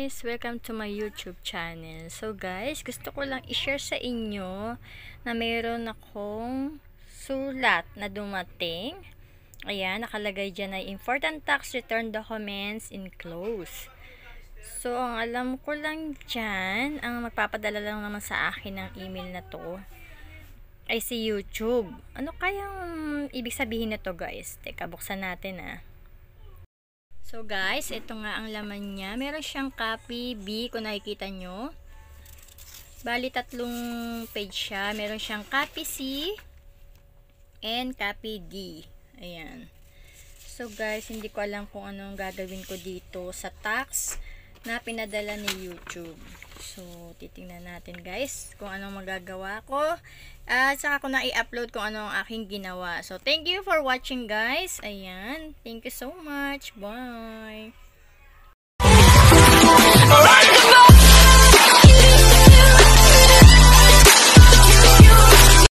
guys! Welcome to my YouTube channel. So guys, gusto ko lang i-share sa inyo na meron akong sulat na dumating. Ayan, nakalagay dyan ay important tax return documents enclosed. So, ang alam ko lang dyan, ang magpapadala lang naman sa akin ng email na to ay si YouTube. Ano kayang ibig sabihin na to guys? Teka, buksan natin ah. So guys, ito nga ang laman niya. Meron siyang copy B kung nakikita nyo. Bali tatlong page siya. Meron siyang copy C and copy D. Ayan. So guys, hindi ko alam kung anong gagawin ko dito sa tax na pinadala ni YouTube. So, titingnan natin guys kung anong magagawa ko. At uh, saka ko na i-upload kung anong aking ginawa. So, thank you for watching guys. Ayan. Thank you so much. Bye.